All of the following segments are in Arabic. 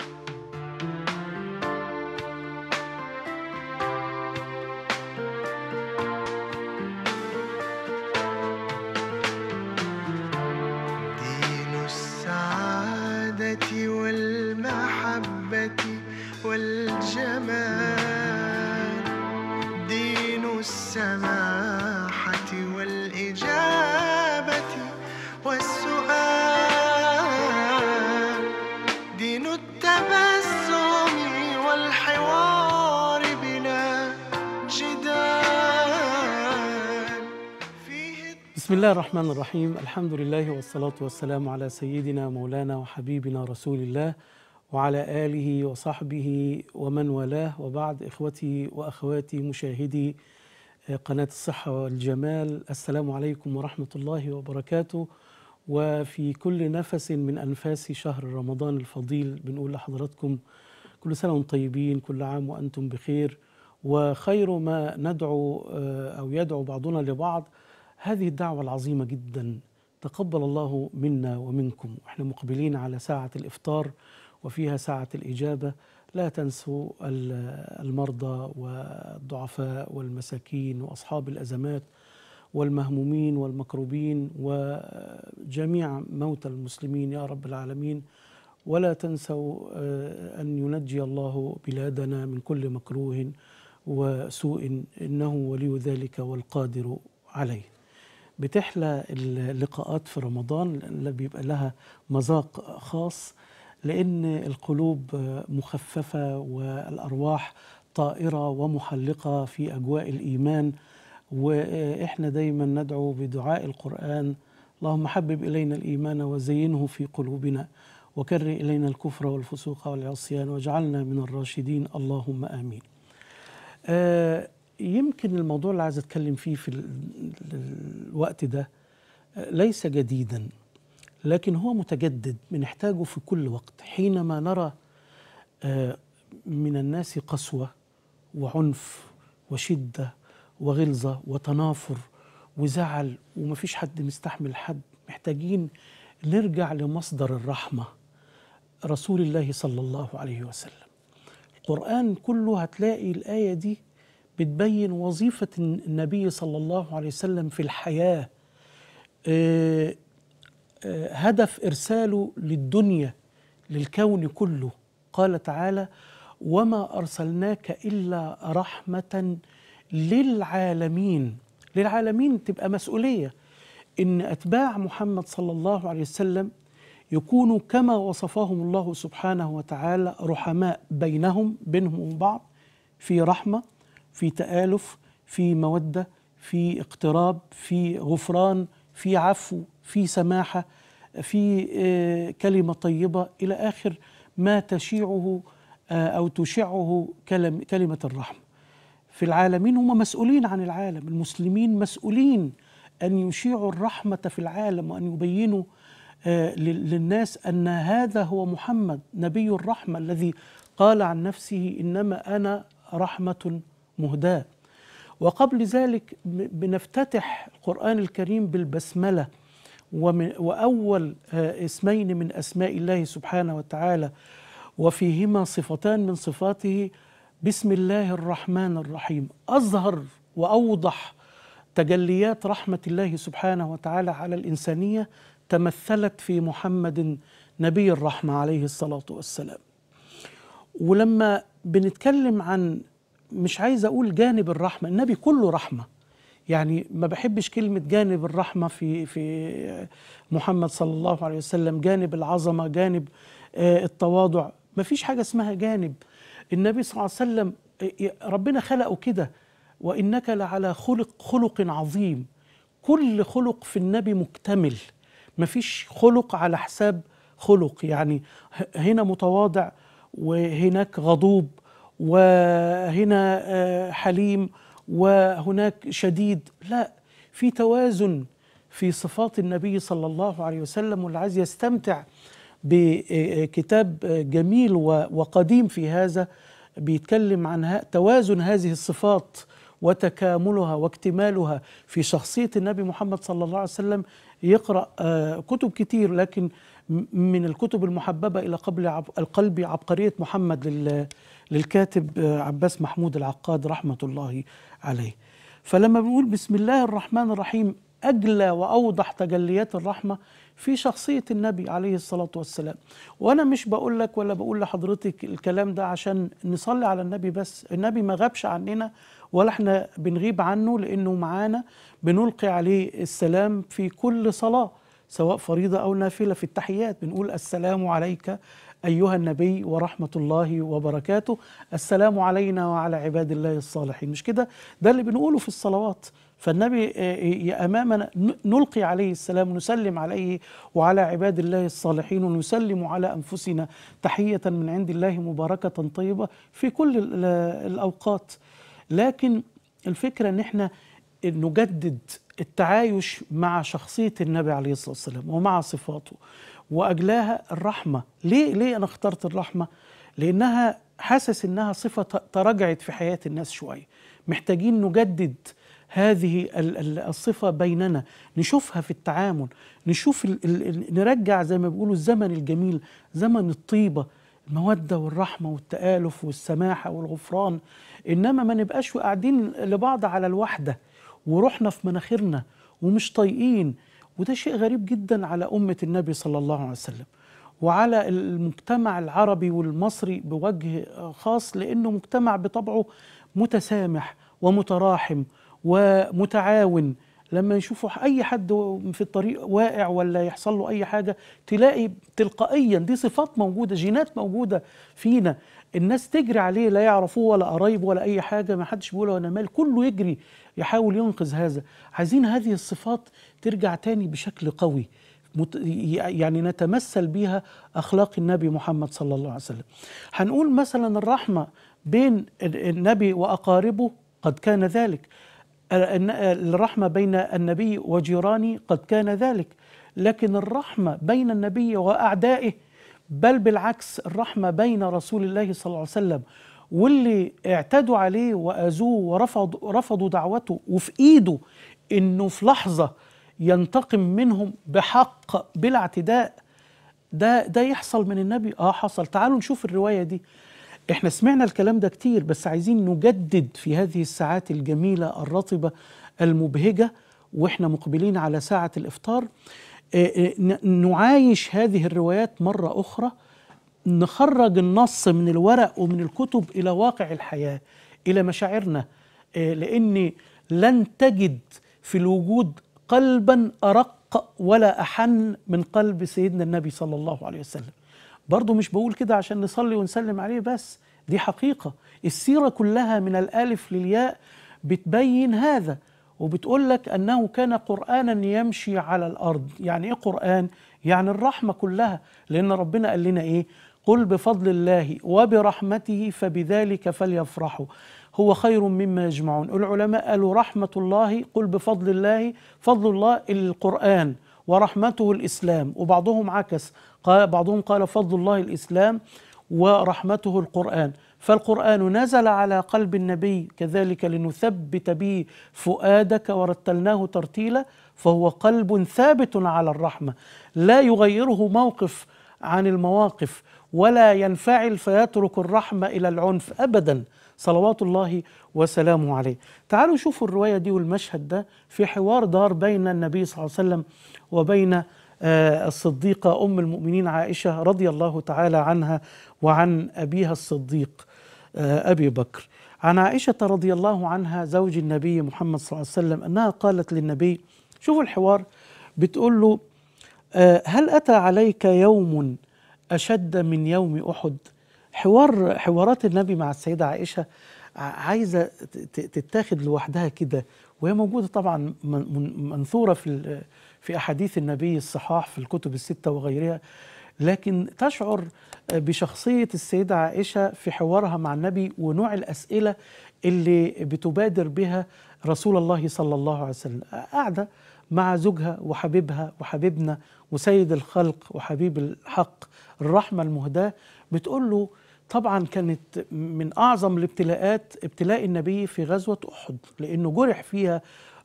you الله الرحمن الرحيم الحمد لله والصلاة والسلام على سيدنا مولانا وحبيبنا رسول الله وعلى آله وصحبه ومن والاه وبعد إخوتي وأخواتي مشاهدي قناة الصحة والجمال السلام عليكم ورحمة الله وبركاته وفي كل نفس من أنفاس شهر رمضان الفضيل بنقول لحضراتكم كل سنة وانتم طيبين كل عام وأنتم بخير وخير ما ندعو أو يدعو بعضنا لبعض هذه الدعوة العظيمة جدا تقبل الله منا ومنكم احنا مقبلين على ساعة الإفطار وفيها ساعة الإجابة لا تنسوا المرضى والضعفاء والمساكين وأصحاب الأزمات والمهمومين والمكروبين وجميع موتى المسلمين يا رب العالمين ولا تنسوا آه، أن ينجي الله بلادنا من كل مكروه وسوء إنه ولي ذلك والقادر عليه بتحلى اللقاءات في رمضان بيبقى لها مذاق خاص لأن القلوب مخففة والأرواح طائرة ومحلقة في أجواء الإيمان وإحنا دايما ندعو بدعاء القرآن اللهم حبب إلينا الإيمان وزينه في قلوبنا وكر إلينا الكفر والفسوق والعصيان واجعلنا من الراشدين اللهم آمين آه يمكن الموضوع اللي عايز اتكلم فيه في الوقت ده ليس جديدا لكن هو متجدد بنحتاجه في كل وقت حينما نرى آه، من الناس قسوه وعنف وشده وغلظه وتنافر وزعل ومفيش حد مستحمل حد محتاجين نرجع لمصدر الرحمه رسول الله صلى الله عليه وسلم القران كله هتلاقي الايه دي بتبين وظيفة النبي صلى الله عليه وسلم في الحياة آه، آه، هدف إرساله للدنيا للكون كله قال تعالى وما أرسلناك إلا رحمة للعالمين للعالمين تبقى مسؤولية إن أتباع محمد صلى الله عليه وسلم يكونوا كما وصفهم الله سبحانه وتعالى رحماء بينهم بينهم بعض في رحمه في تآلف في مودة في اقتراب في غفران في عفو في سماحة في آه، كلمة طيبة إلى آخر ما تشيعه آه، أو تشعه كلمة الرحمة في العالمين هم مسؤولين عن العالم المسلمين مسؤولين أن يشيعوا الرحمة في العالم وأن يبينوا آه، للناس أن هذا هو محمد نبي الرحمة الذي قال عن نفسه إنما أنا رحمة مهداة وقبل ذلك بنفتتح القرآن الكريم بالبسملة ومن وأول آه، اسمين من أسماء الله سبحانه وتعالى وفيهما صفتان من صفاته بسم الله الرحمن الرحيم أظهر وأوضح تجليات رحمة الله سبحانه وتعالى على الإنسانية تمثلت في محمد نبي الرحمة عليه الصلاة والسلام ولما بنتكلم عن مش عايز اقول جانب الرحمه النبي كله رحمه يعني ما بحبش كلمه جانب الرحمه في في محمد صلى الله عليه وسلم جانب العظمه جانب آه، التواضع ما فيش حاجه اسمها جانب النبي صلى الله عليه وسلم ربنا خلقه كده وانك لعلى خلق خلق عظيم كل خلق في النبي مكتمل ما فيش خلق على حساب خلق يعني هنا متواضع وهناك غضوب وهنا آه، حليم وهناك شديد لا في توازن في صفات النبي صلى الله عليه وسلم والعز يستمتع بكتاب آه، جميل وقديم في هذا بيتكلم عن توازن هذه الصفات وتكاملها واكتمالها في شخصية النبي محمد صلى الله عليه وسلم يقرأ آه، كتب كتير لكن من الكتب المحببة إلى قبل القلب عبقرية محمد لل للكاتب آه، عباس محمود العقاد رحمة الله عليه فلما بنقول بسم الله الرحمن الرحيم أجلى وأوضح تجليات الرحمة في شخصية النبي عليه الصلاة والسلام وأنا مش بقول لك ولا بقول لحضرتك الكلام ده عشان نصلي على النبي بس النبي ما غابش عننا ولا احنا بنغيب عنه لأنه معانا بنلقي عليه السلام في كل صلاة سواء فريضة أو نافلة في التحيات بنقول السلام عليك أيها النبي ورحمة الله وبركاته السلام علينا وعلى عباد الله الصالحين مش كده ده اللي بنقوله في الصلوات فالنبي آه، آه، أمامنا نلقي عليه السلام نسلم عليه وعلى عباد الله الصالحين ونسلم على أنفسنا تحية من عند الله مباركة طيبة في كل الأوقات لكن الفكرة أن احنا نجدد التعايش مع شخصية النبي عليه الصلاة والسلام ومع صفاته واجلاها الرحمه ليه ليه انا اخترت الرحمه لانها حاسس انها صفه تراجعت في حياه الناس شويه محتاجين نجدد هذه الصفة بيننا نشوفها في التعامل نشوف الـ الـ نرجع زي ما بيقولوا الزمن الجميل زمن الطيبة المودة والرحمة والتآلف والسماحة والغفران إنما ما نبقاش قاعدين لبعض على الوحدة وروحنا في مناخيرنا ومش طايقين وده شيء غريب جدا على أمة النبي صلى الله عليه وسلم وعلى المجتمع العربي والمصري بوجه خاص لأنه مجتمع بطبعه متسامح ومتراحم ومتعاون لما يشوفوا أي حد في الطريق واقع ولا يحصل له أي حاجة تلاقي تلقائيا دي صفات موجودة جينات موجودة فينا الناس تجري عليه لا يعرفوه ولا قرايبه ولا اي حاجه ما حدش بيقول انا مال كله يجري يحاول ينقذ هذا عايزين هذه الصفات ترجع تاني بشكل قوي يعني نتمثل بيها اخلاق النبي محمد صلى الله عليه وسلم هنقول مثلا الرحمه بين النبي واقاربه قد كان ذلك الرحمه بين النبي وجيرانه قد كان ذلك لكن الرحمه بين النبي واعدائه بل بالعكس الرحمة بين رسول الله صلى الله عليه وسلم واللي اعتدوا عليه وآذوه ورفضوا رفضوا دعوته وفي إيده إنه في لحظة ينتقم منهم بحق بلا اعتداء ده ده يحصل من النبي اه حصل تعالوا نشوف الروايه دي احنا سمعنا الكلام ده كتير بس عايزين نجدد في هذه الساعات الجميله الرطبه المبهجه واحنا مقبلين على ساعه الافطار إيه، إيه، نعايش هذه الروايات مرة أخرى نخرج النص من الورق ومن الكتب إلى واقع الحياة إلى مشاعرنا إيه، لأن لن تجد في الوجود قلبا أرق ولا أحن من قلب سيدنا النبي صلى الله عليه وسلم برضو مش بقول كده عشان نصلي ونسلم عليه بس دي حقيقة السيرة كلها من الألف للياء بتبين هذا وبتقول لك أنه كان قرآنا يمشي على الأرض يعني إيه قرآن؟ يعني الرحمة كلها لأن ربنا قال لنا إيه؟ قل بفضل الله وبرحمته فبذلك فليفرحوا هو خير مما يجمعون العلماء قالوا رحمة الله قل بفضل الله فضل الله القرآن ورحمته الإسلام وبعضهم عكس قال بعضهم قال فضل الله الإسلام ورحمته القرآن فالقرآن نزل على قلب النبي كذلك لنثبت به فؤادك ورتلناه ترتيلا فهو قلب ثابت على الرحمة لا يغيره موقف عن المواقف ولا ينفعل فيترك الرحمة إلى العنف أبدا صلوات الله وسلامه عليه تعالوا شوفوا الرواية دي والمشهد ده في حوار دار بين النبي صلى الله عليه وسلم وبين آه، الصديقة أم المؤمنين عائشة رضي الله تعالى عنها وعن أبيها الصديق آه، أبي بكر عن عائشة رضي الله عنها زوج النبي محمد صلى الله عليه وسلم أنها قالت للنبي شوفوا الحوار بتقول له آه، هل أتى عليك يوم أشد من يوم أحد حوار حوارات النبي مع السيدة عائشة عايزة تتاخد لوحدها كده وهي موجودة طبعا منثورة في في أحاديث النبي الصحاح في الكتب الستة وغيرها لكن تشعر بشخصية السيدة عائشة في حوارها مع النبي ونوع الأسئلة اللي بتبادر بها رسول الله صلى الله عليه وسلم قاعدة مع زوجها وحبيبها وحبيبنا وسيد الخلق وحبيب الحق الرحمة المهداة بتقول له طبعا كانت من أعظم الابتلاءات ابتلاء النبي في غزوة أحد لأنه جرح فيها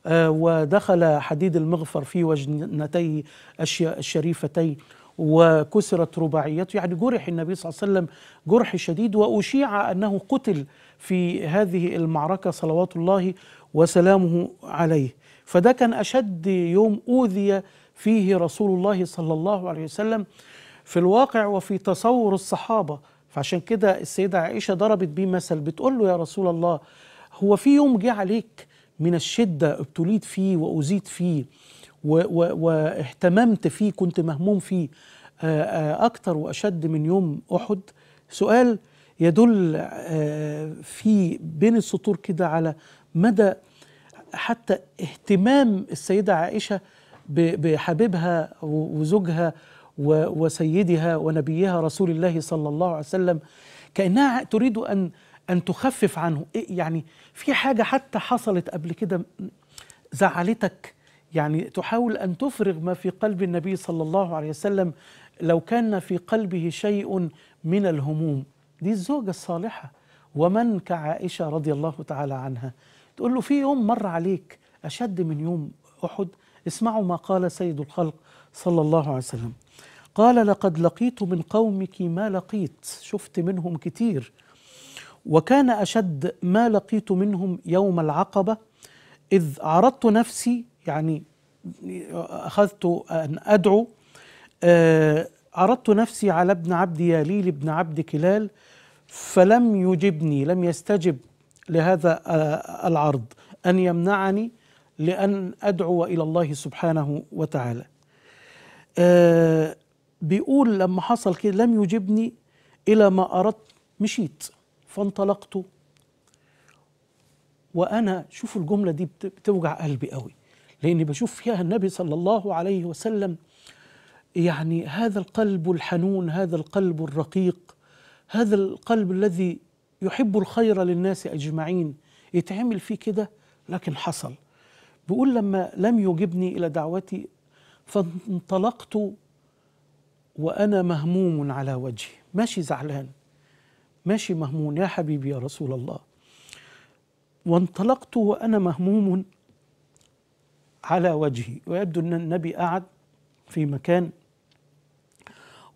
آه، ودخل حديد المغفر في وجنتي الشريفتين وكسرت رباعيته يعني جرح النبي صلى الله عليه وسلم جرح شديد وأشيع أنه قتل في هذه المعركة صلوات الله وسلامه عليه فده كان أشد يوم أوذي فيه رسول الله صلى الله عليه وسلم في الواقع وفي تصور الصحابة فعشان كده السيدة عائشة ضربت بيه مثل بتقول له يا رسول الله هو في يوم جه عليك من الشدة ابتليت فيه وأزيد فيه واهتممت فيه كنت مهموم فيه أكتر وأشد من يوم أحد سؤال يدل في بين السطور كده على مدى حتى اهتمام السيدة عائشة بحبيبها وزوجها وسيدها ونبيها رسول الله صلى الله عليه وسلم كأنها تريد أن أن تخفف عنه إيه يعني في حاجة حتى حصلت قبل كده زعلتك يعني تحاول أن تفرغ ما في قلب النبي صلى الله عليه وسلم لو كان في قلبه شيء من الهموم دي الزوجة الصالحة ومن كعائشة رضي الله تعالى عنها تقول له في يوم مر عليك أشد من يوم أحد اسمعوا ما قال سيد الخلق صلى الله عليه وسلم قال لقد لقيت من قومك ما لقيت شفت منهم كتير وكان أشد ما لقيت منهم يوم العقبة إذ عرضت نفسي يعني أخذت أن أدعو آه، عرضت نفسي على ابن عبد ياليل ابن عبد كلال فلم يجبني لم يستجب لهذا آه، العرض أن يمنعني لأن أدعو إلى الله سبحانه وتعالى آه، بيقول لما حصل كده لم يجبني إلى ما أردت مشيت فانطلقت وأنا شوفوا الجملة دي بتوجع قلبي قوي لأني بشوف فيها النبي صلى الله عليه وسلم يعني هذا القلب الحنون هذا القلب الرقيق هذا القلب الذي يحب الخير للناس أجمعين يتعمل فيه كده لكن حصل بيقول لما لم يجبني إلى دعوتي فانطلقت وأنا مهموم على وجهي ماشي زعلان ماشي مهموم يا حبيبي يا رسول الله وانطلقت وأنا مهموم على وجهه ويبدو أن النبي قعد في مكان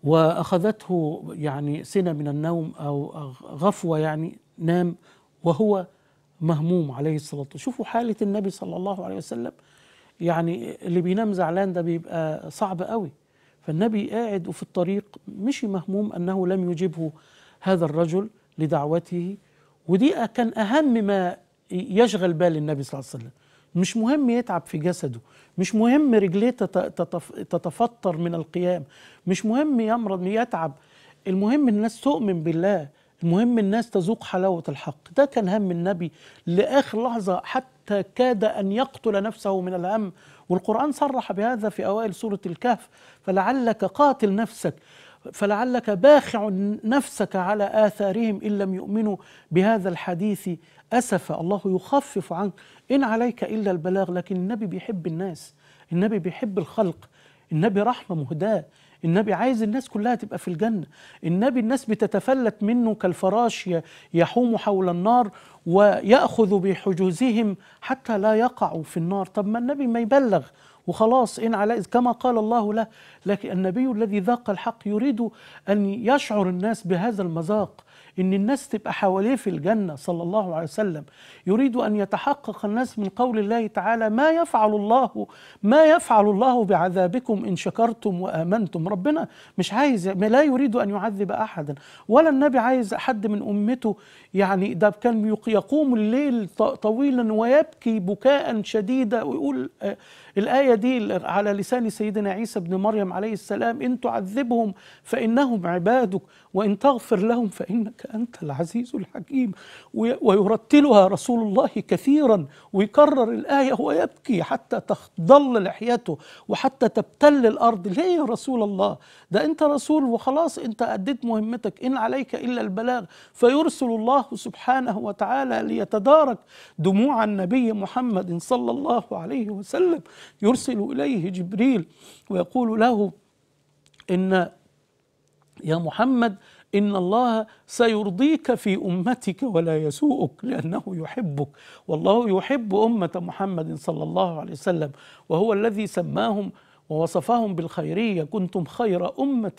وأخذته يعني سنة من النوم أو غفوة يعني نام وهو مهموم عليه الصلاة والسلام شوفوا حالة النبي صلى الله عليه وسلم يعني اللي بينام زعلان ده بيبقى صعب قوي فالنبي قاعد وفي الطريق مشي مهموم أنه لم يجبه هذا الرجل لدعوته ودي كان أهم ما يشغل بال النبي صلى الله عليه وسلم مش مهم يتعب في جسده مش مهم رجليه تتفطر من القيام مش مهم يمرض يتعب المهم الناس تؤمن بالله المهم الناس تذوق حلاوة الحق ده كان هم النبي لآخر لحظة حتى كاد أن يقتل نفسه من الهم والقرآن صرح بهذا في أوائل سورة الكهف فلعلك قاتل نفسك فلعلك باخع نفسك على آثارهم إن لم يؤمنوا بهذا الحديث أسفا الله يخفف عنك إن عليك إلا البلاغ لكن النبي بيحب الناس النبي بيحب الخلق النبي رحمة مهداة النبي عايز الناس كلها تبقى في الجنة النبي الناس بتتفلت منه كالفراش يحوم حول النار ويأخذ بحجوزهم حتى لا يقعوا في النار طب ما النبي ما يبلغ وخلاص إن على كما قال الله له لكن النبي الذي ذاق الحق يريد أن يشعر الناس بهذا المذاق إن الناس تبقى حواليه في الجنة صلى الله عليه وسلم يريد أن يتحقق الناس من قول الله تعالى ما يفعل الله ما يفعل الله بعذابكم إن شكرتم وآمنتم ربنا مش عايز لا يريد أن يعذب أحدا ولا النبي عايز حد من أمته يعني ده كان يقوم الليل طويلا ويبكي بكاء شديدا ويقول آه، الآية دي على لسان سيدنا عيسى بن مريم عليه السلام إن تعذبهم فإنهم عبادك وإن تغفر لهم فإنك أنت العزيز الحكيم ويرتلها رسول الله كثيرا ويكرر الآية ويبكي حتى تضل لحيته وحتى تبتل الأرض ليه يا رسول الله ده أنت رسول وخلاص أنت أديت مهمتك إن عليك إلا البلاغ فيرسل الله الله سبحانه وتعالى ليتدارك دموع النبي محمد صلى الله عليه وسلم يرسل اليه جبريل ويقول له ان يا محمد إن الله سيرضيك في أمتك ولا يسوءك لأنه يحبك والله يحب أمة محمد صلى الله عليه وسلم وهو الذي سماهم ووصفهم بالخيرية كنتم خير أمة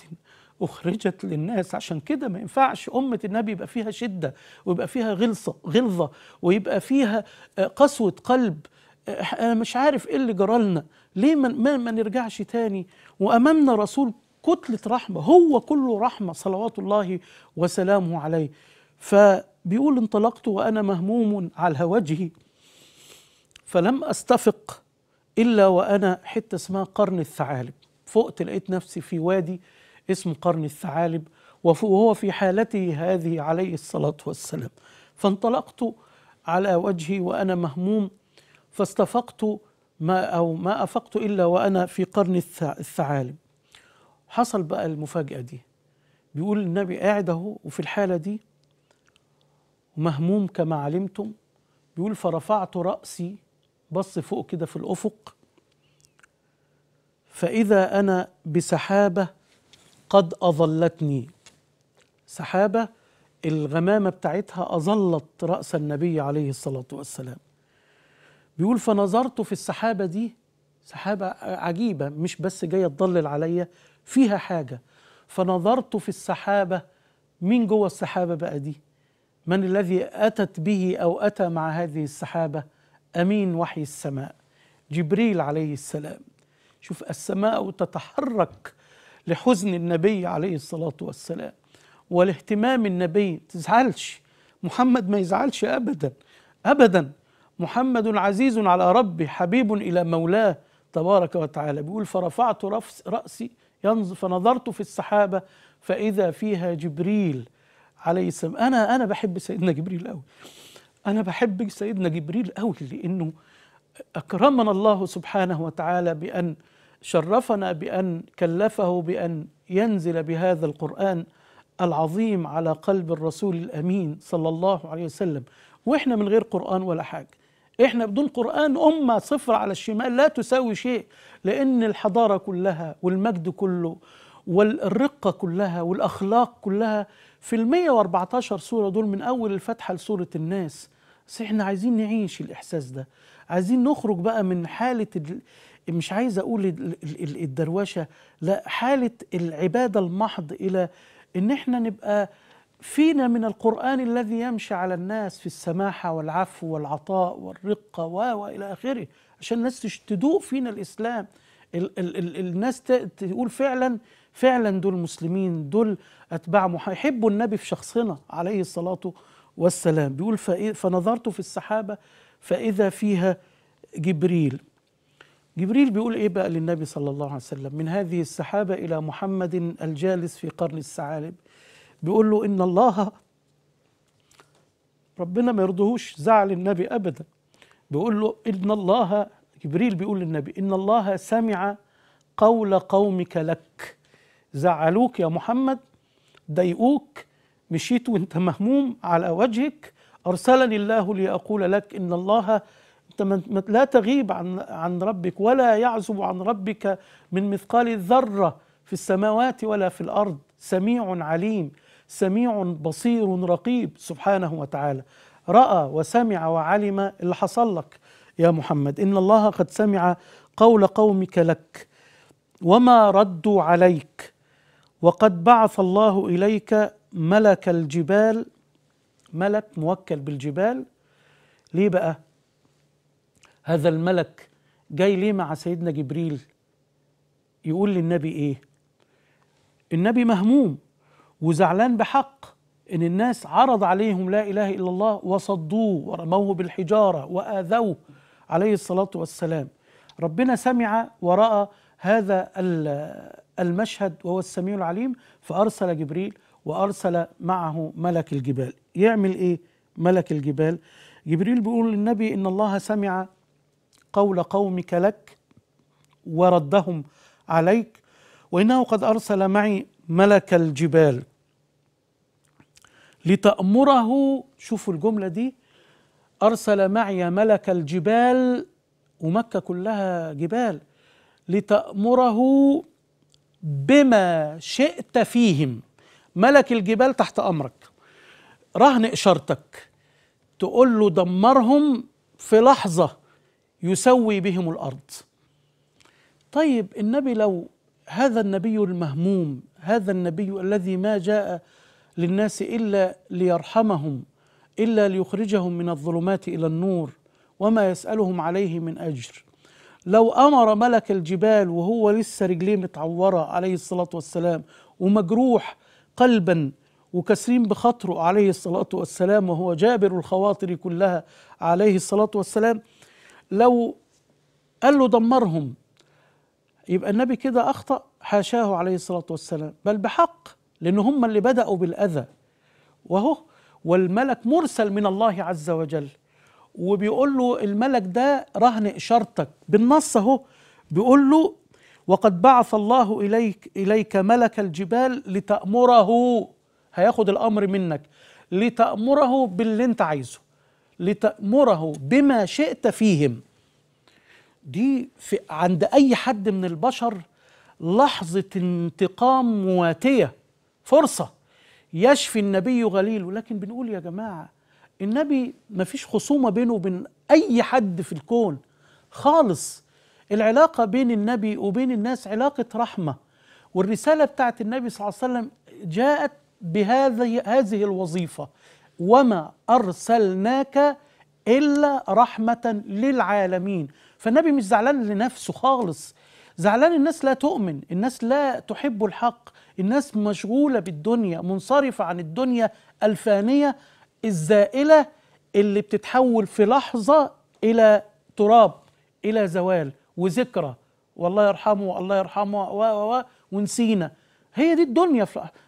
أخرجت للناس عشان كده ما ينفعش أمة النبي يبقى فيها شدة ويبقى فيها غلصة غلظة ويبقى فيها آه، قسوة قلب آه، أنا مش عارف إيه اللي جرالنا ليه ما, ما, نرجعش تاني وأمامنا رسول كتلة رحمة هو كله رحمة صلوات الله وسلامه عليه فبيقول انطلقت وأنا مهموم على وجهي فلم أستفق إلا وأنا حتة اسمها قرن الثعالب فقت لقيت نفسي في وادي اسمه قرن الثعالب وهو في حالته هذه عليه الصلاة والسلام فانطلقت على وجهي وأنا مهموم فاستفقت ما أو ما أفقت إلا وأنا في قرن الثعالب حصل بقى المفاجأة دي بيقول النبي قاعد أهو وفي الحالة دي مهموم كما علمتم بيقول فرفعت رأسي بص فوق كده في الأفق فإذا أنا بسحابة قد أظلتني سحابة الغمامة بتاعتها أظلت رأس النبي عليه الصلاة والسلام بيقول فنظرت في السحابة دي سحابة عجيبة مش بس جاية تضلل عليا فيها حاجة فنظرت في السحابة مين جوه السحابة بقى دي من الذي أتت به أو أتى مع هذه السحابة أمين وحي السماء جبريل عليه السلام شوف السماء تتحرك لحزن النبي عليه الصلاة والسلام والاهتمام النبي تزعلش محمد ما يزعلش أبدا أبدا محمد عزيز على ربه حبيب إلى مولاه تبارك وتعالى بيقول فرفعت رأسي ينظر فنظرت في السحابة فإذا فيها جبريل عليه السلام أنا أنا بحب سيدنا جبريل أوي أنا بحب سيدنا جبريل أوي لأنه أكرمنا الله سبحانه وتعالى بأن شرفنا بأن كلفه بأن ينزل بهذا القرآن العظيم على قلب الرسول الأمين صلى الله عليه وسلم وإحنا من غير قرآن ولا حاجة إحنا بدون قرآن أمة صفر على الشمال لا تساوي شيء لأن الحضارة كلها والمجد كله والرقة كلها والأخلاق كلها في ال 114 سورة دول من أول الفتحة لسورة الناس بس إحنا عايزين نعيش الإحساس ده عايزين نخرج بقى من حالة مش عايز اقول الدروشه لا حاله العباده المحض الى ان احنا نبقى فينا من القرآن الذي يمشي على الناس في السماحة والعفو والعطاء والرقة وإلى آخره عشان الناس تدوق فينا الإسلام ال ال ال الناس تقول فعلا فعلا دول مسلمين دول أتباع يحبوا النبي في شخصنا عليه الصلاة والسلام بيقول فنظرت في السحابة فإذا فيها جبريل جبريل بيقول ايه بقى للنبي صلى الله عليه وسلم من هذه السحابه الى محمد الجالس في قرن الثعالب بيقول له ان الله ربنا ما يرضهوش زعل النبي ابدا بيقول له ان الله جبريل بيقول للنبي ان الله سمع قول قومك لك زعلوك يا محمد ضايقوك مشيت وانت مهموم على وجهك ارسلني الله لاقول لك ان الله لا تغيب عن عن ربك ولا يعزب عن ربك من مثقال ذره في السماوات ولا في الارض سميع عليم سميع بصير رقيب سبحانه وتعالى راى وسمع وعلم اللي حصل لك يا محمد ان الله قد سمع قول قومك لك وما ردوا عليك وقد بعث الله اليك ملك الجبال ملك موكل بالجبال ليه بقى هذا الملك جاي ليه مع سيدنا جبريل يقول للنبي ايه النبي مهموم وزعلان بحق ان الناس عرض عليهم لا اله الا الله وصدوه ورموه بالحجاره واذوه عليه الصلاه والسلام ربنا سمع وراى هذا المشهد وهو السميع العليم فارسل جبريل وارسل معه ملك الجبال يعمل ايه ملك الجبال جبريل بيقول للنبي ان الله سمع قول قومك لك وردهم عليك وانه قد ارسل معي ملك الجبال لتامره شوفوا الجمله دي ارسل معي ملك الجبال ومكه كلها جبال لتامره بما شئت فيهم ملك الجبال تحت امرك رهن اشارتك تقول له دمرهم في لحظه يسوي بهم الارض طيب النبي لو هذا النبي المهموم هذا النبي الذي ما جاء للناس الا ليرحمهم الا ليخرجهم من الظلمات الى النور وما يسالهم عليه من اجر لو امر ملك الجبال وهو لسه رجليه متعوره عليه الصلاه والسلام ومجروح قلبا وكسرين بخطره عليه الصلاه والسلام وهو جابر الخواطر كلها عليه الصلاه والسلام لو قال له دمرهم يبقى النبي كده أخطأ حاشاه عليه الصلاة والسلام بل بحق لأن هم اللي بدأوا بالأذى وهو والملك مرسل من الله عز وجل وبيقول له الملك ده رهن إشارتك بالنص أهو بيقول له وقد بعث الله إليك إليك ملك الجبال لتأمره هياخد الأمر منك لتأمره باللي أنت عايزه لتأمره بما شئت فيهم دي في عند أي حد من البشر لحظة انتقام مواتية فرصة يشفي النبي غليله لكن بنقول يا جماعة النبي مفيش خصومة بينه وبين أي حد في الكون خالص العلاقة بين النبي وبين الناس علاقة رحمة والرسالة بتاعت النبي صلى الله عليه وسلم جاءت بهذه هذه الوظيفة وما أرسلناك إلا رحمة للعالمين فالنبي مش زعلان لنفسه خالص زعلان الناس لا تؤمن الناس لا تحب الحق الناس مشغولة بالدنيا منصرفة عن الدنيا الفانية الزائلة اللي بتتحول في لحظة إلى تراب إلى زوال وذكرى والله يرحمه الله يرحمه و و ونسينا هي دي الدنيا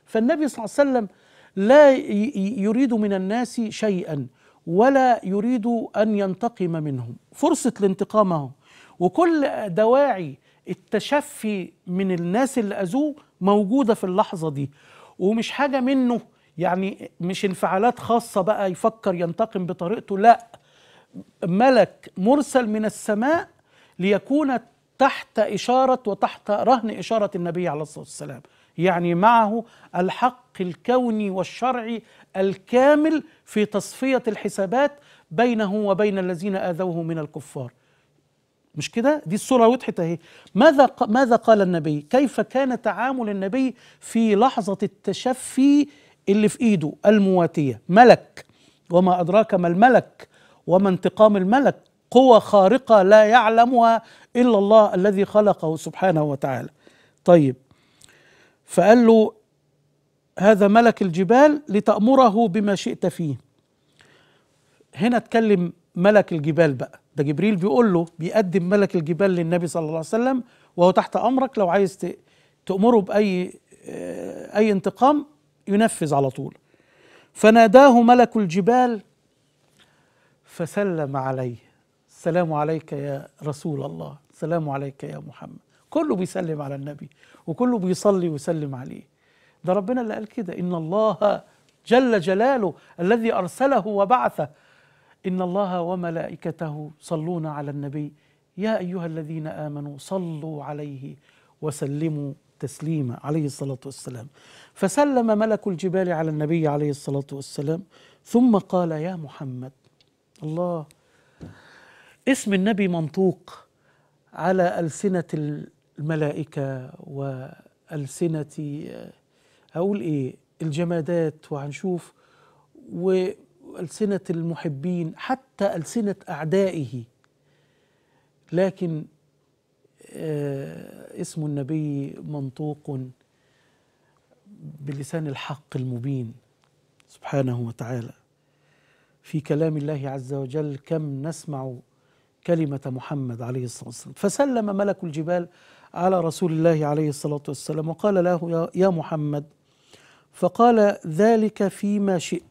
فالنبي صلى الله عليه وسلم لا يريد من الناس شيئا ولا يريد ان ينتقم منهم فرصه الانتقام وكل دواعي التشفي من الناس اللي اذوه موجوده في اللحظه دي ومش حاجه منه يعني مش انفعالات خاصه بقى يفكر ينتقم بطريقته لا ملك مرسل من السماء ليكون تحت اشاره وتحت رهن اشاره النبي عليه الصلاه والسلام يعني معه الحق الحق الكوني والشرعي الكامل في تصفيه الحسابات بينه وبين الذين اذوه من الكفار مش كده دي الصوره وضحت اهي ماذا ماذا قال النبي كيف كان تعامل النبي في لحظه التشفي اللي في ايده المواتيه ملك وما ادراك ما الملك وما انتقام الملك قوى خارقه لا يعلمها الا الله الذي خلقه سبحانه وتعالى طيب فقال له هذا ملك الجبال لتأمره بما شئت فيه هنا اتكلم ملك الجبال بقى ده جبريل بيقول له بيقدم ملك الجبال للنبي صلى الله عليه وسلم وهو تحت أمرك لو عايز تأمره بأي آه، أي انتقام ينفذ على طول فناداه ملك الجبال فسلم عليه السلام عليك يا رسول الله السلام عليك يا محمد كله بيسلم على النبي وكله بيصلي ويسلم عليه ده ربنا اللي قال كده إن الله جل جلاله الذي أرسله وبعثه إن الله وملائكته صلون على النبي يا أيها الذين آمنوا صلوا عليه وسلموا تسليما عليه الصلاة والسلام فسلم ملك الجبال على النبي عليه الصلاة والسلام ثم قال يا محمد الله اسم النبي منطوق على ألسنة الملائكة وألسنة هقول ايه الجمادات وهنشوف والسنه المحبين حتى السنه اعدائه لكن آه اسم النبي منطوق بلسان الحق المبين سبحانه وتعالى في كلام الله عز وجل كم نسمع كلمة محمد عليه الصلاة والسلام فسلم ملك الجبال على رسول الله عليه الصلاة والسلام وقال له يا محمد فقال ذلك فيما شئت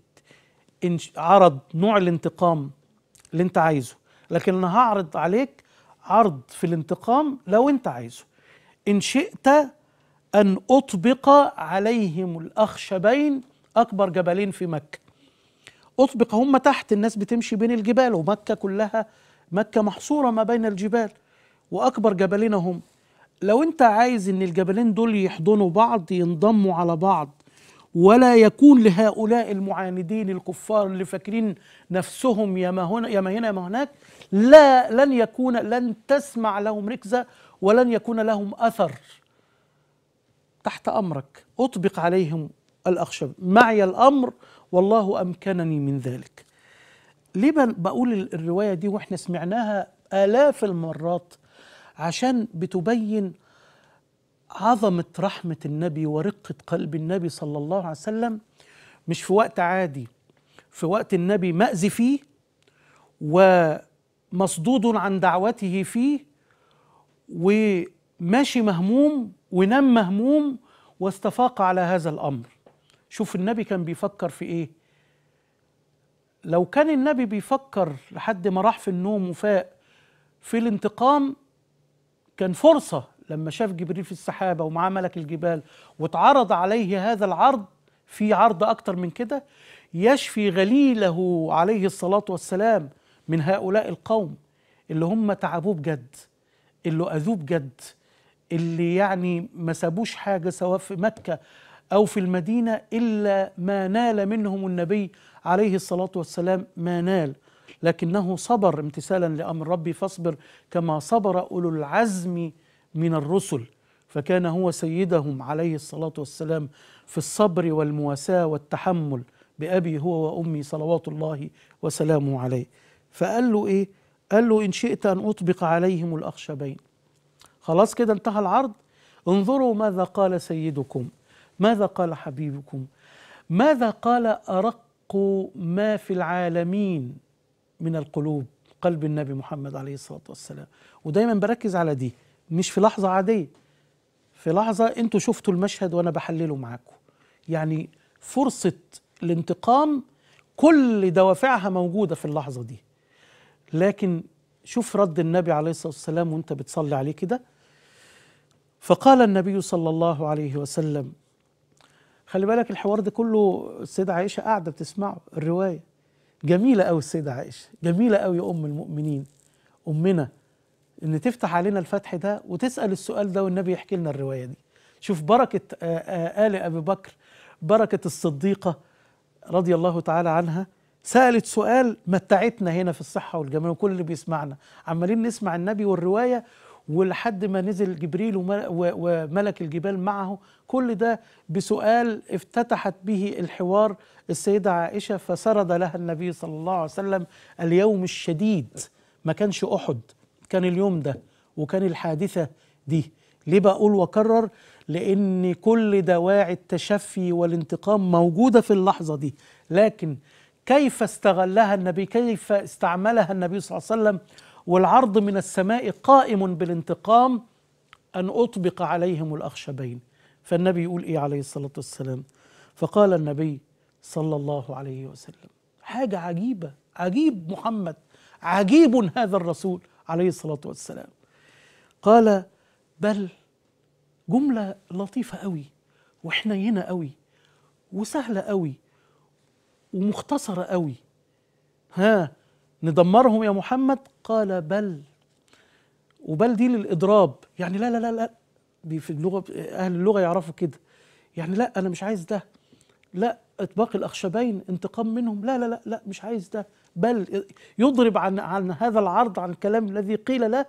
إن عرض نوع الانتقام اللي انت عايزه لكن انا هعرض عليك عرض في الانتقام لو انت عايزه ان شئت ان اطبق عليهم الاخشبين اكبر جبلين في مكه اطبق هم تحت الناس بتمشي بين الجبال ومكه كلها مكه محصوره ما بين الجبال واكبر جبلين هم لو انت عايز ان الجبلين دول يحضنوا بعض ينضموا على بعض ولا يكون لهؤلاء المعاندين الكفار اللي فاكرين نفسهم يا ما هنا ما هنا ما هناك لا لن يكون لن تسمع لهم ركزه ولن يكون لهم اثر تحت امرك اطبق عليهم الاخشب معي الامر والله امكنني من ذلك ليه بقول الروايه دي واحنا سمعناها الاف المرات عشان بتبين عظمة رحمة النبي ورقة قلب النبي صلى الله عليه وسلم مش في وقت عادي في وقت النبي مأذي فيه ومصدود عن دعوته فيه وماشي مهموم ونام مهموم واستفاق على هذا الأمر شوف النبي كان بيفكر في إيه لو كان النبي بيفكر لحد ما راح في النوم وفاق في الانتقام كان فرصة لما شاف جبريل في السحابة ومعاه ملك الجبال واتعرض عليه هذا العرض في عرض أكتر من كده يشفي غليله عليه الصلاة والسلام من هؤلاء القوم اللي هم تعبوه بجد اللي أذوه بجد اللي يعني ما سابوش حاجة سواء في مكة أو في المدينة إلا ما نال منهم النبي عليه الصلاة والسلام ما نال لكنه صبر امتثالا لأمر ربي فاصبر كما صبر أولو العزم من الرسل فكان هو سيدهم عليه الصلاه والسلام في الصبر والمواساه والتحمل بابي هو وامي صلوات الله وسلامه عليه فقال له ايه قال له ان شئت ان اطبق عليهم الاخشبين خلاص كده انتهى العرض انظروا ماذا قال سيدكم ماذا قال حبيبكم ماذا قال ارق ما في العالمين من القلوب قلب النبي محمد عليه الصلاه والسلام ودايما بركز على دي مش في لحظه عاديه في لحظه انتوا شفتوا المشهد وانا بحلله معاكم يعني فرصه الانتقام كل دوافعها موجوده في اللحظه دي لكن شوف رد النبي عليه الصلاه والسلام وانت بتصلي عليه كده فقال النبي صلى الله عليه وسلم خلي بالك الحوار ده كله السيدة عائشة قاعدة بتسمعه الرواية جميلة أوي السيدة عائشة جميلة أوي أم المؤمنين أمنا ان تفتح علينا الفتح ده وتسأل السؤال ده والنبي يحكي لنا الرواية دي شوف بركة آه، آه، آل أبي بكر بركة الصديقة رضي الله تعالى عنها سألت سؤال متعتنا هنا في الصحة والجمال وكل اللي بيسمعنا عمالين نسمع النبي والرواية ولحد ما نزل جبريل وملك الجبال معه كل ده بسؤال افتتحت به الحوار السيدة عائشة فسرد لها النبي صلى الله عليه وسلم اليوم الشديد ما كانش أحد كان اليوم ده وكان الحادثة دي ليه بقول واكرر لان كل دواعي التشفي والانتقام موجوده في اللحظه دي لكن كيف استغلها النبي كيف استعملها النبي صلى الله عليه وسلم والعرض من السماء قائم بالانتقام ان اطبق عليهم الاخشبين فالنبي يقول ايه عليه الصلاه والسلام فقال النبي صلى الله عليه وسلم حاجه عجيبه عجيب محمد عجيب هذا الرسول عليه الصلاة والسلام قال بل جملة لطيفة قوي وحنينة قوي وسهلة قوي ومختصرة قوي ها ندمرهم يا محمد قال بل وبل دي للإضراب يعني لا لا لا لا في اللغة أهل اللغة يعرفوا كده يعني لا أنا مش عايز ده لا اطباق الاخشبين انتقام منهم لا لا لا لا مش عايز ده بل يضرب عن عن هذا العرض عن الكلام الذي قيل له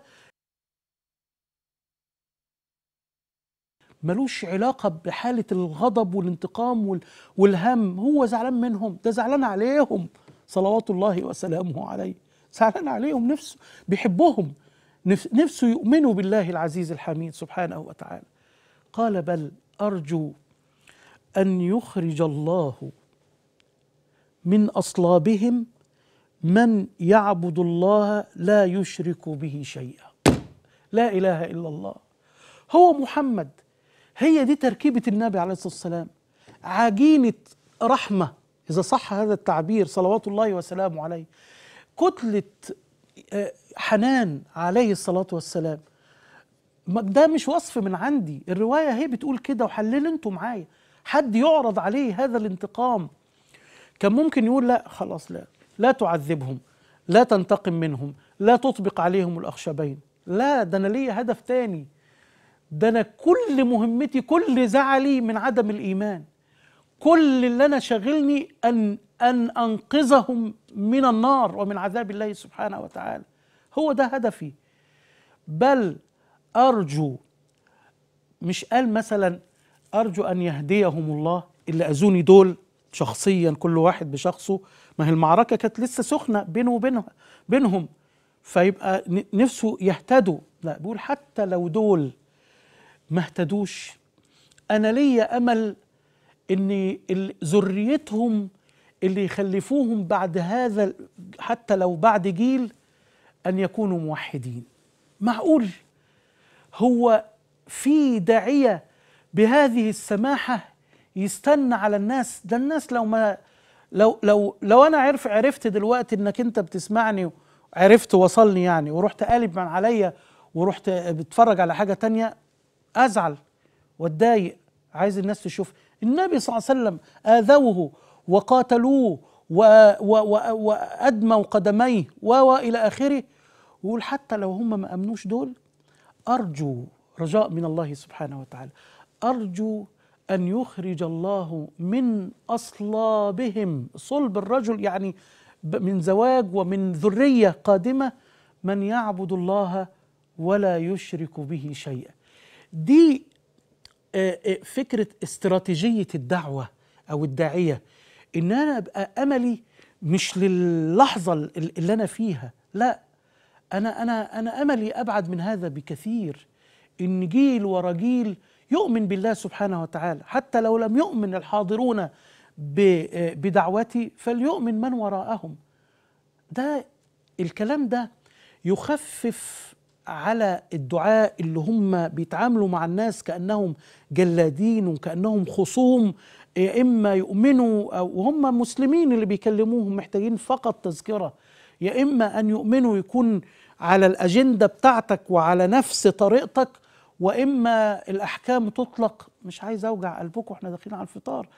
ملوش علاقة بحالة الغضب والانتقام والهم هو زعلان منهم ده زعلان عليهم صلوات الله وسلامه عليه زعلان عليهم نفسه بيحبهم نفسه يؤمنوا بالله العزيز الحميد سبحانه وتعالى قال بل أرجو ان يخرج الله من اصلابهم من يعبد الله لا يشرك به شيئا لا اله الا الله هو محمد هي دي تركيبه النبي عليه الصلاه والسلام عجينه رحمه اذا صح هذا التعبير صلوات الله وسلامه عليه كتله آه، حنان عليه الصلاه والسلام ده مش وصف من عندي الروايه هي بتقول كده وحلل انتوا معايا حد يعرض عليه هذا الانتقام كان ممكن يقول لا خلاص لا لا تعذبهم لا تنتقم منهم لا تطبق عليهم الأخشبين لا ده أنا ليا هدف تاني ده أنا كل مهمتي كل زعلي من عدم الإيمان كل اللي أنا شاغلني أن أن أنقذهم من النار ومن عذاب الله سبحانه وتعالى هو ده هدفي بل أرجو مش قال مثلا أرجو أن يهديهم الله اللي أذوني دول شخصيا كل واحد بشخصه ما هي المعركة كانت لسه سخنة بينه وبينه بينهم فيبقى نفسه يهتدوا لا بيقول حتى لو دول ما اهتدوش أنا ليا أمل إن ذريتهم اللي يخلفوهم بعد هذا حتى لو بعد جيل أن يكونوا موحدين معقول هو في داعية بهذه السماحة يستنى على الناس ده الناس لو ما لو لو لو انا عرف عرفت دلوقتي انك انت بتسمعني عرفت وصلني يعني ورحت قالب من عليا ورحت بتفرج على حاجه تانية ازعل واتضايق عايز الناس تشوف النبي صلى الله عليه وسلم اذوه وقاتلوه وادموا قدميه و الى اخره ويقول حتى لو هم ما امنوش دول ارجو رجاء من الله سبحانه وتعالى أرجو أن يخرج الله من أصلابهم صلب الرجل يعني من زواج ومن ذرية قادمة من يعبد الله ولا يشرك به شيئا دي آه، آه، فكرة استراتيجية الدعوة أو الداعية إن أنا أبقى أملي مش للحظة اللي أنا فيها لا أنا أنا أنا أملي أبعد من هذا بكثير إن جيل ورا جيل يؤمن بالله سبحانه وتعالى حتى لو لم يؤمن الحاضرون بدعوتي فليؤمن من وراءهم ده الكلام ده يخفف على الدعاء اللي هم بيتعاملوا مع الناس كأنهم جلادين وكأنهم خصوم يا إما يؤمنوا وهم مسلمين اللي بيكلموهم محتاجين فقط تذكرة يا إما أن يؤمنوا يكون على الأجندة بتاعتك وعلى نفس طريقتك واما الاحكام تطلق مش عايز اوجع قلبكم احنا داخلين على الفطار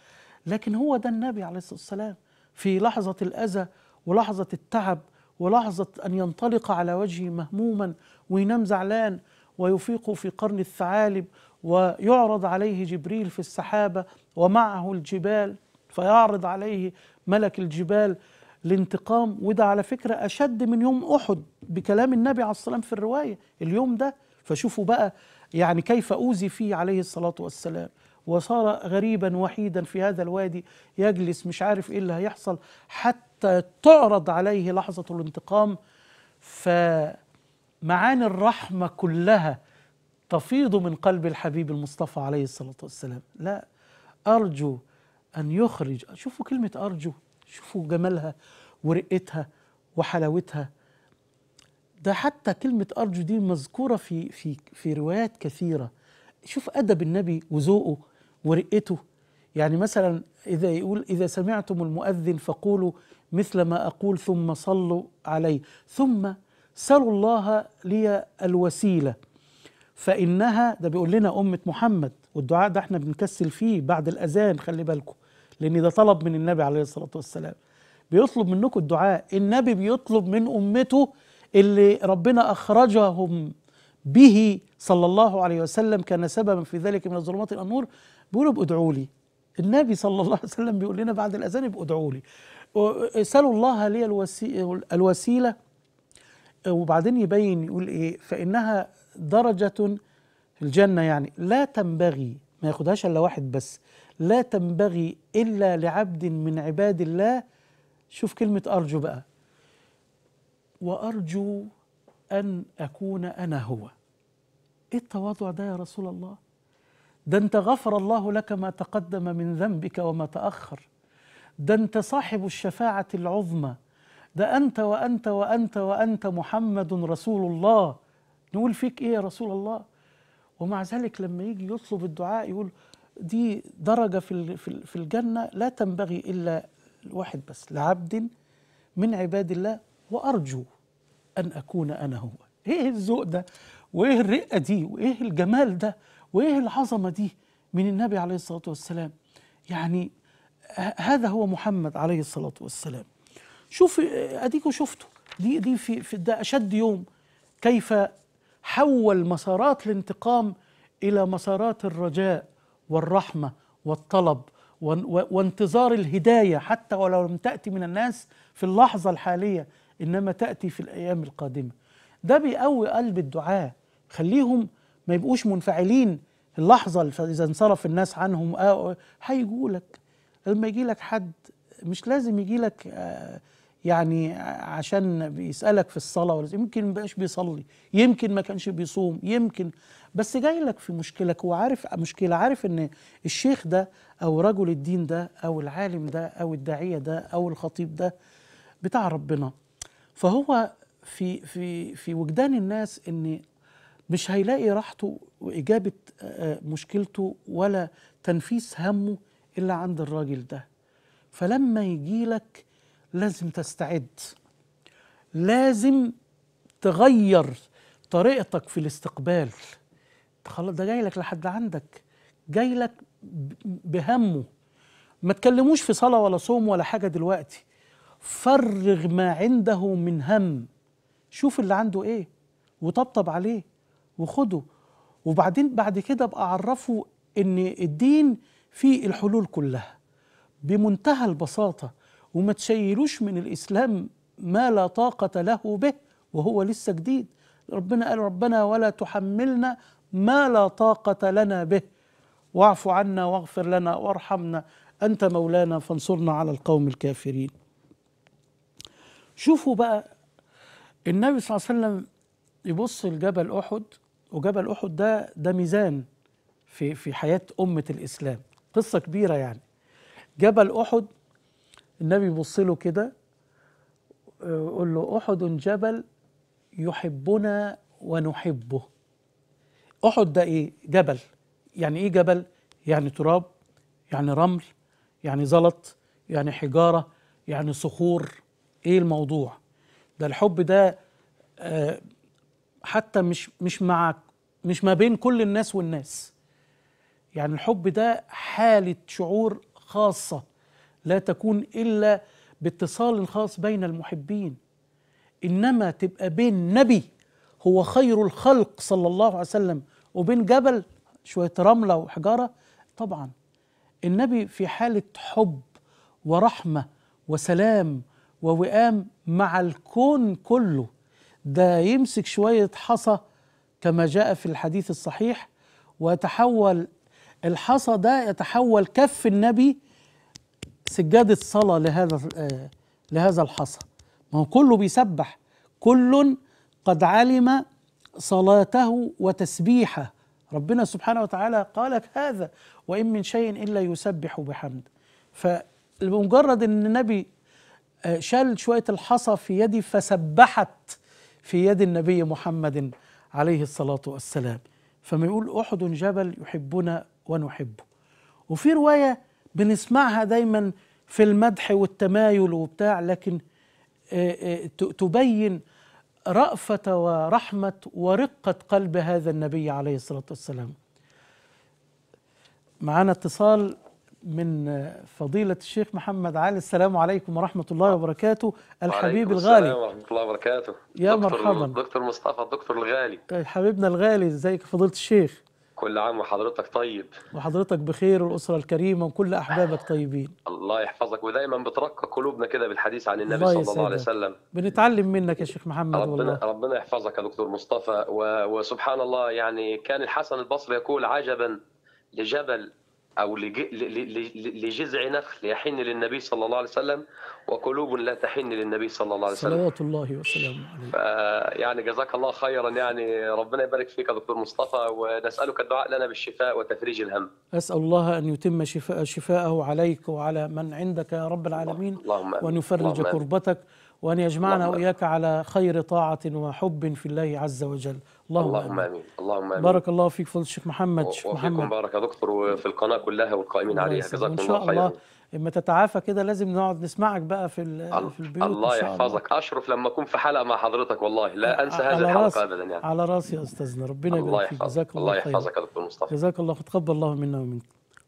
لكن هو ده النبي عليه الصلاه والسلام في لحظه الاذى ولحظه التعب ولحظه ان ينطلق على وجهه مهموما وينام زعلان ويفيق في قرن الثعالب ويعرض عليه جبريل في السحابه ومعه الجبال فيعرض عليه ملك الجبال الانتقام وده على فكره اشد من يوم احد بكلام النبي عليه الصلاه والسلام في الروايه اليوم ده فشوفوا بقى يعني كيف أوذي فيه عليه الصلاة والسلام وصار غريبا وحيدا في هذا الوادي يجلس مش عارف إيه اللي هيحصل حتى تعرض عليه لحظة الانتقام فمعاني الرحمة كلها تفيض من قلب الحبيب المصطفى عليه الصلاة والسلام لا أرجو أن يخرج شوفوا كلمة أرجو شوفوا جمالها ورقتها وحلاوتها ده حتى كلمة أرجو دي مذكورة في في في روايات كثيرة شوف أدب النبي وذوقه ورقته يعني مثلا إذا يقول إذا سمعتم المؤذن فقولوا مثل ما أقول ثم صلوا عليه ثم سلوا الله لي الوسيلة فإنها ده بيقول لنا أمة محمد والدعاء ده احنا بنكسل فيه بعد الأذان خلي بالكم لأن ده طلب من النبي عليه الصلاة والسلام بيطلب منكم الدعاء النبي بيطلب من أمته اللي ربنا أخرجهم به صلى الله عليه وسلم كان سببا في ذلك من الظلمات إلى النور بيقولوا ادعوا لي النبي صلى الله عليه وسلم بيقول لنا بعد الأذان ادعوا لي اسألوا الله لي الوسيلة وبعدين يبين يقول إيه فإنها درجة في الجنة يعني لا تنبغي ما ياخدهاش إلا واحد بس لا تنبغي إلا لعبد من عباد الله شوف كلمة أرجو بقى وأرجو أن أكون أنا هو إيه التواضع ده يا رسول الله ده أنت غفر الله لك ما تقدم من ذنبك وما تأخر ده أنت صاحب الشفاعة العظمى ده أنت وأنت وأنت وأنت محمد رسول الله نقول فيك إيه يا رسول الله ومع ذلك لما يجي يطلب الدعاء يقول دي درجة في في الجنة لا تنبغي إلا واحد بس لعبد من عباد الله وأرجو أن أكون أنا هو إيه الذوق ده وإيه الرقة دي وإيه الجمال ده وإيه العظمة دي من النبي عليه الصلاة والسلام يعني هذا هو محمد عليه الصلاة والسلام شوف أديكوا شفتوا دي دي في, في ده أشد يوم كيف حول مسارات الانتقام إلى مسارات الرجاء والرحمة والطلب وانتظار الهداية حتى ولو لم تأتي من الناس في اللحظة الحالية إنما تأتي في الأيام القادمة ده بيقوي قلب الدعاة خليهم ما يبقوش منفعلين اللحظة إذا انصرف الناس عنهم آه، آه، هيجوا لك لما يجي لك حد مش لازم يجي لك آه، يعني عشان بيسألك في الصلاة ولا يمكن بقاش بيصلي يمكن ما كانش بيصوم يمكن بس جاي لك في مشكلة وعارف عارف مشكلة عارف ان الشيخ ده او رجل الدين ده او العالم ده او الداعية ده او الخطيب ده بتاع ربنا فهو في في في وجدان الناس ان مش هيلاقي راحته واجابه آه، آه، مشكلته ولا تنفيذ همه الا عند الراجل ده فلما يجي لك لازم تستعد لازم تغير طريقتك في الاستقبال خلاص ده جاي لك لحد عندك جاي لك بهمه ما تكلموش في صلاه ولا صوم ولا حاجه دلوقتي فرغ ما عنده من هم شوف اللي عنده ايه وطبطب عليه وخده وبعدين بعد كده ابقى اعرفه ان الدين فيه الحلول كلها بمنتهى البساطه وما تشيلوش من الاسلام ما لا طاقه له به وهو لسه جديد ربنا قال ربنا ولا تحملنا ما لا طاقه لنا به واعف عنا واغفر لنا وارحمنا انت مولانا فانصرنا على القوم الكافرين شوفوا بقى النبي صلى الله عليه وسلم يبص لجبل احد وجبل احد ده ده ميزان في في حياه امه الاسلام قصه كبيره يعني جبل احد النبي يبص له كده يقول له احد جبل يحبنا ونحبه احد ده ايه جبل يعني ايه جبل يعني تراب يعني رمل يعني زلط يعني حجاره يعني صخور ايه الموضوع ده الحب ده آه حتى مش مش مع مش ما بين كل الناس والناس يعني الحب ده حالة شعور خاصة لا تكون إلا باتصال خاص بين المحبين إنما تبقى بين نبي هو خير الخلق صلى الله عليه وسلم وبين جبل شوية رملة وحجارة طبعا النبي في حالة حب ورحمة وسلام ووئام مع الكون كله ده يمسك شوية حصى كما جاء في الحديث الصحيح ويتحول الحصى ده يتحول كف النبي سجادة صلاة لهذا لهذا الحصى ما هو كله بيسبح كل قد علم صلاته وتسبيحه ربنا سبحانه وتعالى قال هذا وإن من شيء إلا يسبح بحمد فمجرد أن النبي شال شوية الحصى في يدي فسبحت في يد النبي محمد عليه الصلاة والسلام فما يقول أحد جبل يحبنا ونحبه وفي رواية بنسمعها دايما في المدح والتمايل وبتاع لكن آه، آه، تبين رأفة ورحمة ورقة قلب هذا النبي عليه الصلاة والسلام معانا اتصال من فضيلة الشيخ محمد علي السلام عليكم ورحمة الله وبركاته الحبيب الغالي السلام ورحمة الله وبركاته يا دكتور مرحبا دكتور مصطفى الدكتور الغالي حبيبنا الغالي ازيك فضيلة الشيخ كل عام وحضرتك طيب وحضرتك بخير والأسرة الكريمة وكل أحبابك طيبين الله يحفظك ودايما بترقى قلوبنا كده بالحديث عن النبي الله صلى الله عليه وسلم بنتعلم منك يا شيخ محمد ربنا والله. ربنا يحفظك يا دكتور مصطفى و... وسبحان الله يعني كان الحسن البصري يقول عجبا لجبل أو لجذع نخل يحن للنبي صلى الله عليه وسلم وقلوب لا تحن للنبي صلى الله عليه وسلم صلوات الله وسلامه عليه يعني جزاك الله خيرا يعني ربنا يبارك فيك يا دكتور مصطفى ونسألك الدعاء لنا بالشفاء وتفريج الهم أسأل الله أن يتم شفاء شفاءه عليك وعلى من عندك يا رب العالمين اللهم وأن يفرج كربتك وأن يجمعنا وإياك على خير طاعة وحب في الله عز وجل اللهم, اللهم امين اللهم امين بارك الله فيك فضيله الشيخ محمد الشيخ محمد بارك يا دكتور وفي القناه كلها والقائمين عليها جزاكم الله خير ان شاء الله اما تتعافى كده لازم نقعد نسمعك بقى في في البيوت الله يحفظك الله. اشرف لما اكون في حلقه مع حضرتك والله لا انسى هذه الحلقه ابدا يعني على راسي يا استاذنا ربنا يبارك فيك جزاك الله خير الله يحفظك يا دكتور مصطفى جزاك الله تقبل الله منا ومنك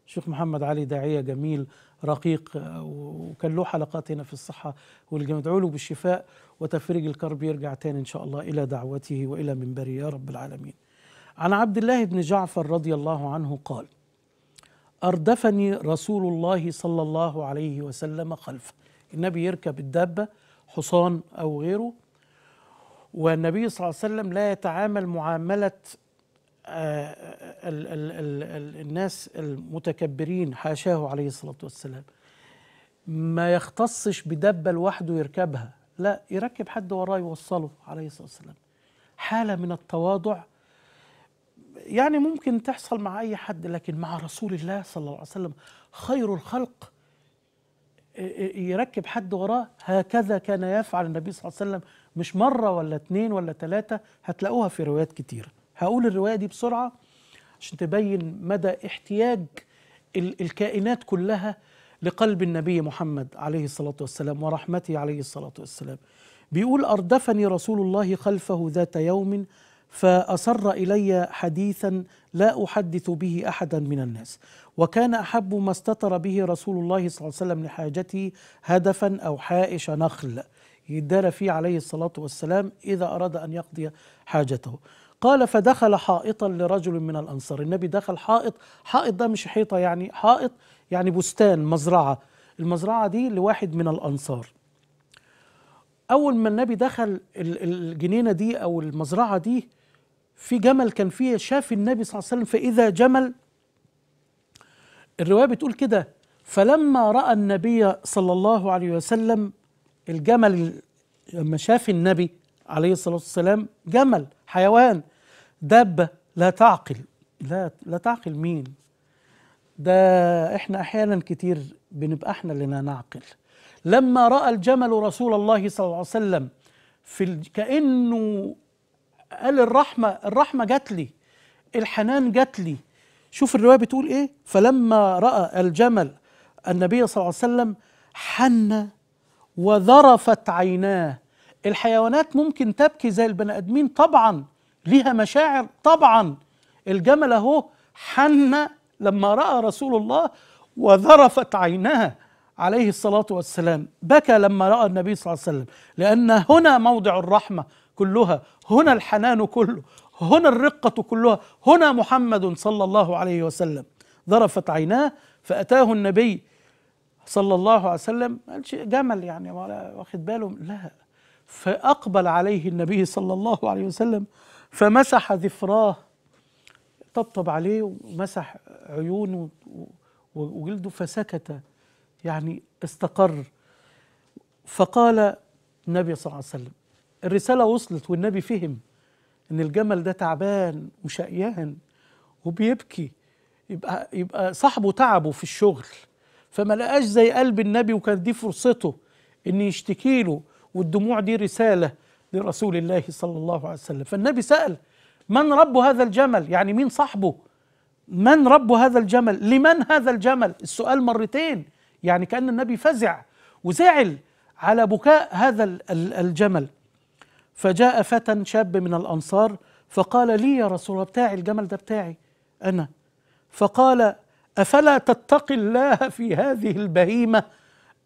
الشيخ محمد علي داعيه جميل رقيق آه، وكان له حلقات هنا في الصحة والجامعة ادعوا له بالشفاء وتفريج الكرب يرجع تاني إن شاء الله إلى دعوته وإلى منبره يا رب العالمين عن عبد الله بن جعفر رضي الله عنه قال أردفني رسول الله صلى الله عليه وسلم خلفه النبي يركب الدابة حصان أو غيره والنبي صلى الله عليه وسلم لا يتعامل معاملة آه، آه، آه، الـ ال ال الناس المتكبرين حاشاه عليه الصلاة والسلام ما يختصش بدبة لوحده يركبها لا يركب حد وراه يوصله عليه الصلاة والسلام حالة من التواضع يعني ممكن تحصل مع أي حد لكن مع رسول الله صلى الله عليه وسلم خير الخلق يركب حد وراه هكذا كان يفعل النبي صلى الله عليه وسلم مش مرة ولا اثنين ولا ثلاثة هتلاقوها في روايات كتيرة هقول الرواية دي بسرعة عشان تبين مدى احتياج الكائنات كلها لقلب النبي محمد عليه الصلاة والسلام ورحمته عليه الصلاة والسلام بيقول أردفني رسول الله خلفه ذات يوم فأصر إلي حديثا لا أحدث به أحدا من الناس وكان أحب ما استتر به رسول الله صلى الله عليه وسلم لحاجتي هدفا أو حائش نخل يدار فيه عليه الصلاة والسلام إذا أراد أن يقضي حاجته قال فدخل حائطا لرجل من الأنصار النبي دخل حائط حائط ده مش حيطة يعني حائط يعني بستان مزرعة المزرعة دي لواحد من الأنصار أول ما النبي دخل الجنينة دي أو المزرعة دي في جمل كان فيه شاف النبي صلى الله عليه وسلم فإذا جمل الرواية بتقول كده فلما رأى النبي صلى الله عليه وسلم الجمل لما شاف النبي عليه الصلاة والسلام جمل حيوان دابة لا تعقل لا لا تعقل مين ده احنا احيانا كتير بنبقى احنا اللي لا نعقل لما راى الجمل رسول الله صلى الله عليه وسلم في ال... كانه قال الرحمه الرحمه جات لي الحنان جات لي شوف الروايه بتقول ايه فلما راى الجمل النبي صلى الله عليه وسلم حن وذرفت عيناه الحيوانات ممكن تبكي زي البني ادمين طبعا ليها مشاعر طبعا الجمل اهو حن لما راى رسول الله وذرفت عيناه عليه الصلاه والسلام بكى لما راى النبي صلى الله عليه وسلم لان هنا موضع الرحمه كلها هنا الحنان كله هنا الرقه كلها هنا محمد صلى الله عليه وسلم ذرفت عيناه فاتاه النبي صلى الله عليه وسلم جمل يعني ولا واخد باله لا فأقبل عليه النبي صلى الله عليه وسلم فمسح ذفراه طبطب عليه ومسح عيونه وجلده فسكت يعني استقر فقال النبي صلى الله عليه وسلم الرسالة وصلت والنبي فهم إن الجمل ده تعبان وشقيان وبيبكي يبقى يبقى صاحبه تعبه في الشغل فما لقاش زي قلب النبي وكانت دي فرصته إن يشتكي له والدموع دي رسالة لرسول الله صلى الله عليه وسلم فالنبي سأل من رب هذا الجمل يعني مين صاحبه من رب هذا الجمل لمن هذا الجمل السؤال مرتين يعني كأن النبي فزع وزعل على بكاء هذا الجمل فجاء فتى شاب من الأنصار فقال لي يا رسول الله بتاعي الجمل ده بتاعي أنا فقال أفلا تتقي الله في هذه البهيمة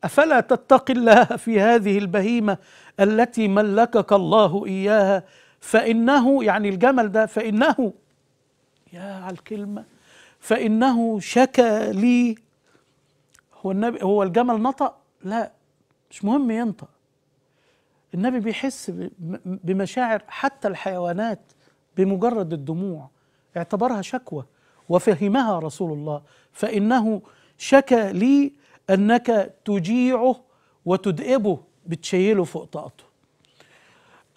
افلا تتقي الله في هذه البهيمه التي ملكك الله اياها فانه يعني الجمل ده فانه يا على الكلمه فانه شكى لي هو النبي هو الجمل نطق لا مش مهم ينطق النبي بيحس بمشاعر حتى الحيوانات بمجرد الدموع اعتبرها شكوى وفهمها رسول الله فانه شكى لي أنك تجيعه وتدئبه بتشيله فوق طاقته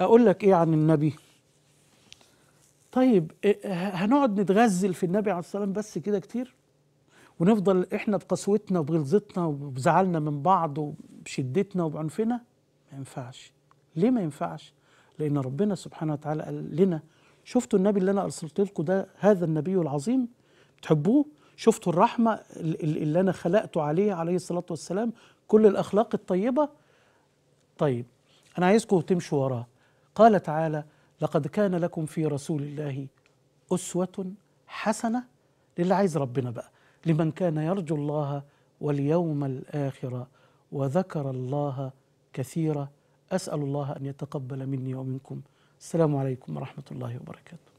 أقول لك إيه عن النبي طيب هنقعد نتغزل في النبي عليه الصلاة والسلام بس كده كتير ونفضل إحنا بقسوتنا وبغلظتنا وبزعلنا من بعض وبشدتنا وبعنفنا ما ينفعش ليه ما ينفعش لأن ربنا سبحانه وتعالى قال لنا شفتوا النبي اللي أنا أرسلت لكم ده هذا النبي العظيم بتحبوه شفتوا الرحمة اللي أنا خلقته عليه عليه الصلاة والسلام كل الأخلاق الطيبة طيب أنا عايزكم تمشوا وراه قال تعالى لقد كان لكم في رسول الله أسوة حسنة للي عايز ربنا بقى لمن كان يرجو الله واليوم الآخر وذكر الله كثيرا أسأل الله أن يتقبل مني ومنكم السلام عليكم ورحمة الله وبركاته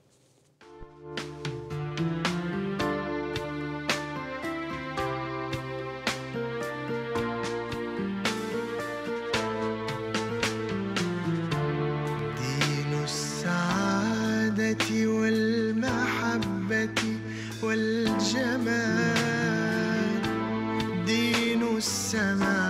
Sana.